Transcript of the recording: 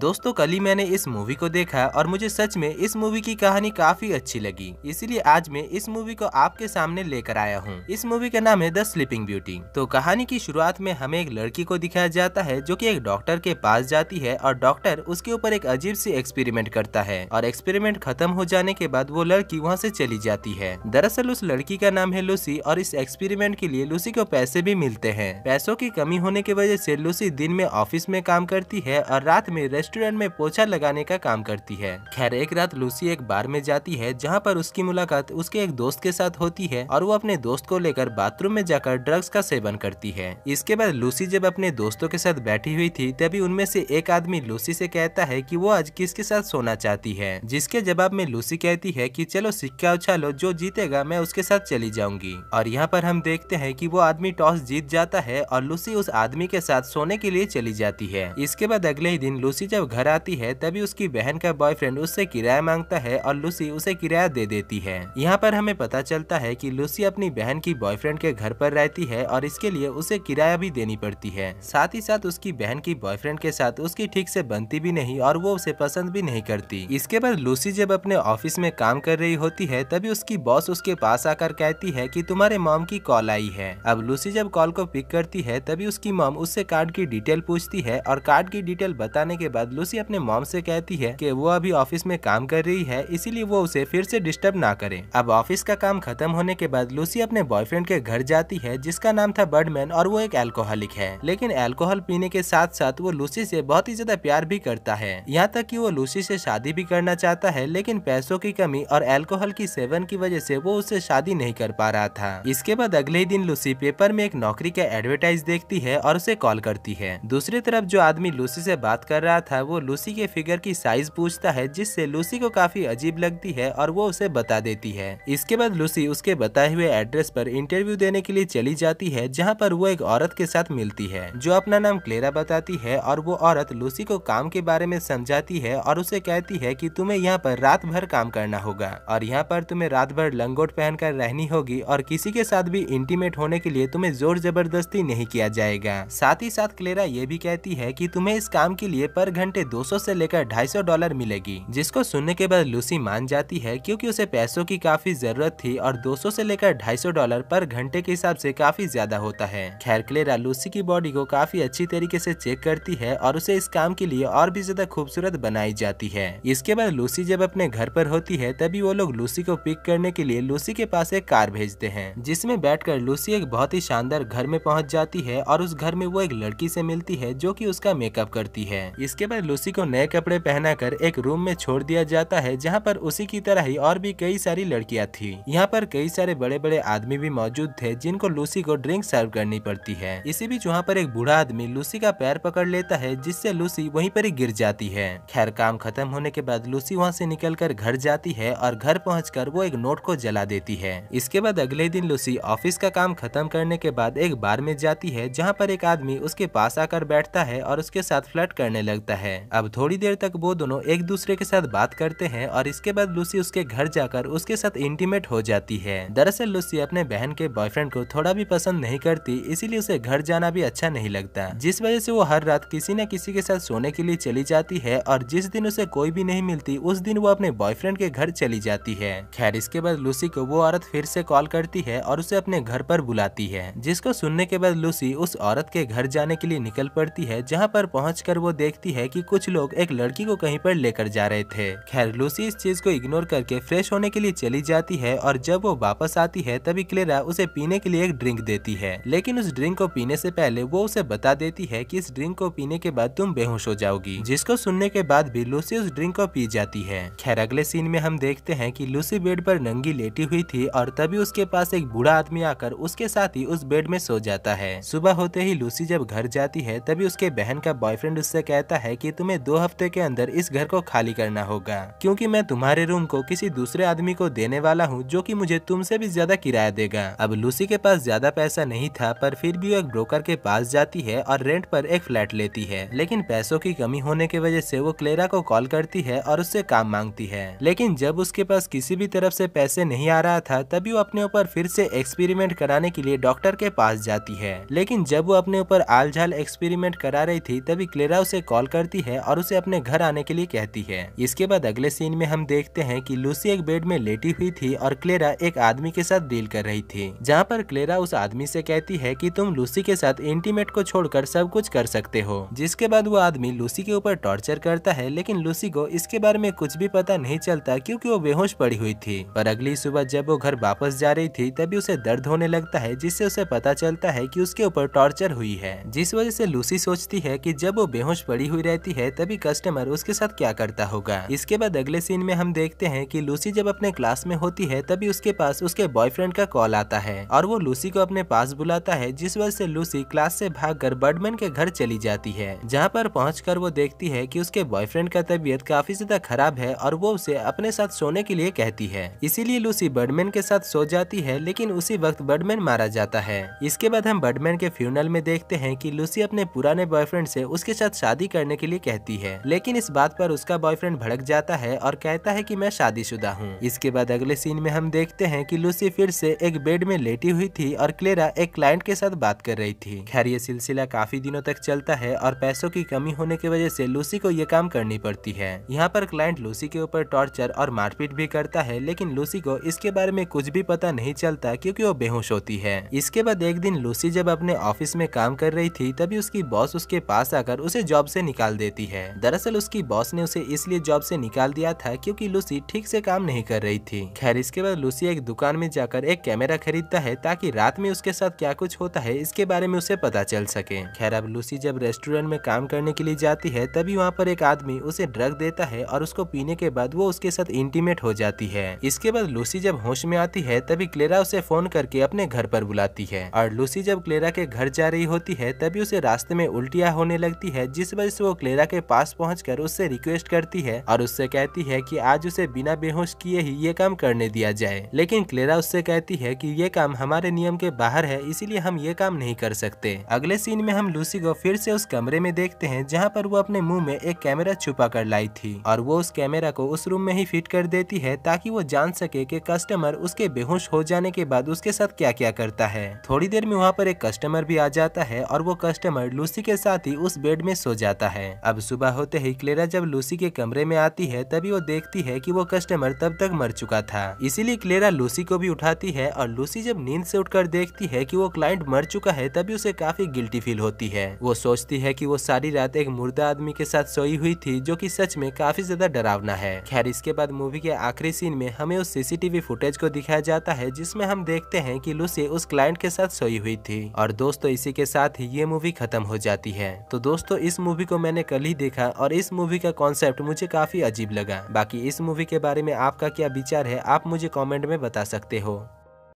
दोस्तों कल ही मैंने इस मूवी को देखा और मुझे सच में इस मूवी की कहानी काफी अच्छी लगी इसीलिए आज मैं इस मूवी को आपके सामने लेकर आया हूँ इस मूवी का नाम है द स्लीपिंग ब्यूटी तो कहानी की शुरुआत में हमें एक लड़की को दिखाया जाता है जो कि एक डॉक्टर के पास जाती है और डॉक्टर उसके ऊपर एक अजीब सी एक्सपेरिमेंट करता है और एक्सपेरिमेंट खत्म हो जाने के बाद वो लड़की वहाँ ऐसी चली जाती है दरअसल उस लड़की का नाम है लूसी और इस एक्सपेरिमेंट के लिए लूसी को पैसे भी मिलते हैं पैसों की कमी होने की वजह ऐसी लूसी दिन में ऑफिस में काम करती है और रात में रेस्टोरेंट में पोछा लगाने का काम करती है खैर एक रात लूसी एक बार में जाती है जहाँ पर उसकी मुलाकात उसके एक दोस्त के साथ होती है और वो अपने दोस्त को लेकर बाथरूम में जाकर ड्रग्स का सेवन करती है इसके बाद लूसी जब अपने दोस्तों के साथ बैठी हुई थी तभी उनमें से एक आदमी लूसी से कहता है कि वो आज किसके साथ सोना चाहती है जिसके जवाब में लूसी कहती है कि चलो सिक्का उछालो जो जीतेगा मैं उसके साथ चली जाऊंगी और यहाँ पर हम देखते हैं कि वो आदमी टॉस जीत जाता है और लूसी उस आदमी के साथ सोने के लिए चली जाती है इसके बाद अगले ही दिन लूसी जब घर आती है तभी उसकी बहन का बॉयफ्रेंड उससे किराया मांगता है और लूसी उसे किराया दे देती है यहाँ पर हमें पता चलता है कि लूसी अपनी बहन की बॉयफ्रेंड के घर पर रहती है और इसके लिए उसे किराया भी देनी पड़ती है साथ ही साथ उसकी बहन की बॉयफ्रेंड के साथ उसकी ठीक से बनती भी नहीं और वो उसे पसंद भी नहीं करती इसके बाद लूसी जब अपने ऑफिस में काम कर रही होती है तभी उसकी बॉस उसके पास आकर कहती है की तुम्हारे मॉम की कॉल आई है अब लूसी जब कॉल को पिक करती है तभी उसकी मॉम उससे कार्ड की डिटेल पूछती है और कार्ड की डिटेल बताने के बाद बाद लूसी अपने मॉम से कहती है कि वो अभी ऑफिस में काम कर रही है इसीलिए वो उसे फिर से डिस्टर्ब ना करे अब ऑफिस का काम खत्म होने के बाद लूसी अपने बॉयफ्रेंड के घर जाती है जिसका नाम था बर्डमैन और वो एक एल्कोहलिक है लेकिन एल्कोहल पीने के साथ साथ वो लूसी से बहुत ही ज्यादा प्यार भी करता है यहाँ तक की वो लूसी से शादी भी करना चाहता है लेकिन पैसों की कमी और एल्कोहल की सेवन की वजह से वो उससे शादी नहीं कर पा रहा था इसके बाद अगले ही दिन लूसी पेपर में एक नौकरी का एडवर्टाइज देखती है और उसे कॉल करती है दूसरी तरफ जो आदमी लूसी से बात कर रहा था था वो लूसी के फिगर की साइज पूछता है जिससे लूसी को काफी अजीब लगती है और वो उसे बता देती है इसके बाद लूसी उसके बताए हुए एड्रेस पर इंटरव्यू देने के लिए चली जाती है जहाँ पर वो एक औरत के साथ मिलती है जो अपना नाम क्लेरा बताती है और वो औरत लूसी को काम के बारे में समझाती है और उसे कहती है की तुम्हे यहाँ पर रात भर काम करना होगा और यहाँ पर तुम्हें रात भर लंगोट पहनकर रहनी होगी और किसी के साथ भी इंटीमेट होने के लिए तुम्हें जोर जबरदस्ती नहीं किया जाएगा साथ ही साथ क्लेरा ये भी कहती है की तुम्हें इस काम के लिए पर घंटे 200 से लेकर 250 डॉलर मिलेगी जिसको सुनने के बाद लूसी मान जाती है क्योंकि उसे पैसों की काफी जरूरत थी और 200 से लेकर 250 डॉलर पर घंटे के हिसाब से काफी ज्यादा होता है खैर क्लेरा लूसी की बॉडी को काफी अच्छी तरीके से चेक करती है और उसे इस काम के लिए और भी ज्यादा खूबसूरत बनाई जाती है इसके बाद लूसी जब अपने घर पर होती है तभी वो लोग लूसी को पिक करने के लिए लूसी के पास एक कार भेजते हैं जिसमे बैठ लूसी एक बहुत ही शानदार घर में पहुँच जाती है और उस घर में वो एक लड़की से मिलती है जो कि उसका मेकअप करती है इसके पर लूसी को नए कपड़े पहनाकर एक रूम में छोड़ दिया जाता है जहाँ पर उसी की तरह ही और भी कई सारी लड़कियाँ थी यहाँ पर कई सारे बड़े बड़े आदमी भी मौजूद थे जिनको लूसी को ड्रिंक सर्व करनी पड़ती है इसी बीच वहाँ पर एक बूढ़ा आदमी लूसी का पैर पकड़ लेता है जिससे लूसी वहीं पर ही गिर जाती है खैर काम खत्म होने के बाद लूसी वहाँ से निकलकर घर जाती है और घर पहुँच वो एक नोट को जला देती है इसके बाद अगले दिन लूसी ऑफिस का काम खत्म करने के बाद एक बार में जाती है जहाँ पर एक आदमी उसके पास आकर बैठता है और उसके साथ फ्लट करने लगता है है अब थोड़ी देर तक वो दोनों एक दूसरे के साथ बात करते हैं और इसके बाद लूसी उसके घर जाकर उसके साथ इंटीमेट हो जाती है दरअसल लूसी अपने बहन के बॉयफ्रेंड को थोड़ा भी पसंद नहीं करती इसीलिए उसे घर जाना भी अच्छा नहीं लगता जिस वजह से वो हर रात किसी न किसी के साथ सोने के लिए चली जाती है और जिस दिन उसे कोई भी नहीं मिलती उस दिन वो अपने बॉयफ्रेंड के घर चली जाती है खैर इसके बाद लूसी को वो औरत फिर से कॉल करती है और उसे अपने घर पर बुलाती है जिसको सुनने के बाद लूसी उस औरत के घर जाने के लिए निकल पड़ती है जहाँ पर पहुँच वो देखती है है कि कुछ लोग एक लड़की को कहीं पर लेकर जा रहे थे खैर लूसी इस चीज को इग्नोर करके फ्रेश होने के लिए चली जाती है और जब वो वापस आती है तभी क्लेरा उसे पीने के लिए एक ड्रिंक देती है लेकिन उस ड्रिंक को पीने से पहले वो उसे बता देती है कि इस ड्रिंक को पीने के बाद तुम बेहोश हो जाओगी जिसको सुनने के बाद भी लूसी उस ड्रिंक को पी जाती है खैर अगले सीन में हम देखते हैं कि लूसी बेड पर नंगी लेटी हुई थी और तभी उसके पास एक बूढ़ा आदमी आकर उसके साथ ही उस बेड में सो जाता है सुबह होते ही लूसी जब घर जाती है तभी उसके बहन का बॉयफ्रेंड उससे कहता है है कि तुम्हें दो हफ्ते के अंदर इस घर को खाली करना होगा क्योंकि मैं तुम्हारे रूम को किसी दूसरे आदमी को देने वाला हूँ जो कि मुझे तुमसे भी ज्यादा किराया देगा अब लूसी के पास ज्यादा पैसा नहीं था पर फिर भी वो एक ब्रोकर के पास जाती है और रेंट पर एक फ्लैट लेती है लेकिन पैसों की कमी होने की वजह से वो क्लेरा को कॉल करती है और उससे काम मांगती है लेकिन जब उसके पास किसी भी तरफ से पैसे नहीं आ रहा था तभी वो अपने ऊपर फिर से एक्सपेरिमेंट कराने के लिए डॉक्टर के पास जाती है लेकिन जब वो अपने ऊपर आल एक्सपेरिमेंट करा रही थी तभी क्लेरा उसे कॉल कर करती है और उसे अपने घर आने के लिए कहती है इसके बाद अगले सीन में हम देखते हैं कि लूसी एक बेड में लेटी हुई थी और क्लेरा एक आदमी के साथ डील कर रही थी जहाँ पर क्लेरा उस आदमी से कहती है कि तुम लूसी के साथ इंटीमेट को छोड़कर सब कुछ कर सकते हो जिसके बाद वो आदमी लूसी के ऊपर टॉर्चर करता है लेकिन लूसी को इसके बारे में कुछ भी पता नहीं चलता क्योंकि वो बेहोश पड़ी हुई थी पर अगली सुबह जब वो घर वापस जा रही थी तभी उसे दर्द होने लगता है जिससे उसे पता चलता है की उसके ऊपर टॉर्चर हुई है जिस वजह से लूसी सोचती है की जब वो बेहोश पड़ी हुई रहती है तभी कस्टमर उसके साथ क्या करता होगा इसके बाद अगले सीन में हम देखते हैं कि लूसी जब अपने क्लास में होती है तभी उसके पास उसके बॉयफ्रेंड का कॉल आता है और वो लूसी को अपने पास बुलाता है जिस वजह से लूसी क्लास से कर बर्डमैन के घर चली जाती है जहाँ पर पहुँच वो देखती है की उसके बॉयफ्रेंड का तबीयत काफी ज्यादा खराब है और वो उसे अपने साथ सोने के लिए कहती है इसीलिए लूसी बर्डमैन के साथ सो जाती है लेकिन उसी वक्त बर्डमैन मारा जाता है इसके बाद हम बर्डमैन के फ्यूनल में देखते हैं कि लूसी अपने पुराने बॉयफ्रेंड से उसके साथ शादी करने के लिए कहती है लेकिन इस बात पर उसका बॉयफ्रेंड भड़क जाता है और कहता है कि मैं शादीशुदा हूँ इसके बाद अगले सीन में हम देखते हैं कि लूसी फिर से एक बेड में लेटी हुई थी और क्लेरा एक क्लाइंट के साथ बात कर रही थी खैर ये सिलसिला काफी दिनों तक चलता है और पैसों की कमी होने की वजह से लूसी को ये काम करनी पड़ती है यहाँ पर क्लाइंट लूसी के ऊपर टॉर्चर और मारपीट भी करता है लेकिन लूसी को इसके बारे में कुछ भी पता नहीं चलता क्यूँकी वो बेहोश होती है इसके बाद एक दिन लूसी जब अपने ऑफिस में काम कर रही थी तभी उसकी बॉस उसके पास आकर उसे जॉब से निकाल निकाल देती है दरअसल उसकी बॉस ने उसे इसलिए जॉब से निकाल दिया था क्योंकि लूसी ठीक से काम नहीं कर रही थी खैर इसके बाद लूसी एक दुकान में जाकर एक कैमरा खरीदता है ताकि रात में उसके साथ क्या कुछ होता है इसके बारे में उसे पता चल सके खैर अब लूसी जब रेस्टोरेंट में काम करने के लिए जाती है तभी वहाँ पर एक आदमी उसे ड्रग देता है और उसको पीने के बाद वो उसके साथ इंटीमेट हो जाती है इसके बाद लूसी जब होश में आती है तभी क्लेरा उसे फोन करके अपने घर पर बुलाती है और लूसी जब क्लेरा के घर जा रही होती है तभी उसे रास्ते में उल्टिया होने लगती है जिस वजह से वो क्लेरा के पास पहुंचकर उससे रिक्वेस्ट करती है और उससे कहती है कि आज उसे बिना बेहोश किए ही ये काम करने दिया जाए लेकिन क्लेरा उससे कहती है कि ये काम हमारे नियम के बाहर है इसीलिए हम ये काम नहीं कर सकते अगले सीन में हम लूसी को फिर से उस कमरे में देखते हैं जहाँ पर वो अपने मुंह में एक कैमरा छुपा कर लाई थी और वो उस कैमरा को उस रूम में ही फिट कर देती है ताकि वो जान सके कि कस्टमर उसके बेहोश हो जाने के बाद उसके साथ क्या क्या करता है थोड़ी देर में वहाँ पर एक कस्टमर भी आ जाता है और वो कस्टमर लूसी के साथ ही उस बेड में सो जाता है हैं अब सुबह होते ही क्लेरा जब लूसी के कमरे में आती है तभी वो देखती है कि वो कस्टमर तब तक मर चुका था इसीलिए क्लेरा लूसी को भी उठाती है और लूसी जब नींद से उठकर देखती है कि वो क्लाइंट मर चुका है तभी उसे काफी गिल्टी फील होती है वो सोचती है कि वो सारी रात एक मुर्दा आदमी के साथ सोई हुई थी जो कि सच में काफी ज्यादा डरावना है खैर इसके बाद मूवी के आखिरी सीन में हमें उस सीसीटीवी फुटेज को दिखाया जाता है जिसमे हम देखते है की लूसी उस क्लाइंट के साथ सोई हुई थी और दोस्तों इसी के साथ ही ये मूवी खत्म हो जाती है तो दोस्तों इस मूवी को मैंने मैंने कल ही देखा और इस मूवी का कॉन्सेप्ट मुझे काफी अजीब लगा बाकी इस मूवी के बारे में आपका क्या विचार है आप मुझे कॉमेंट में बता सकते हो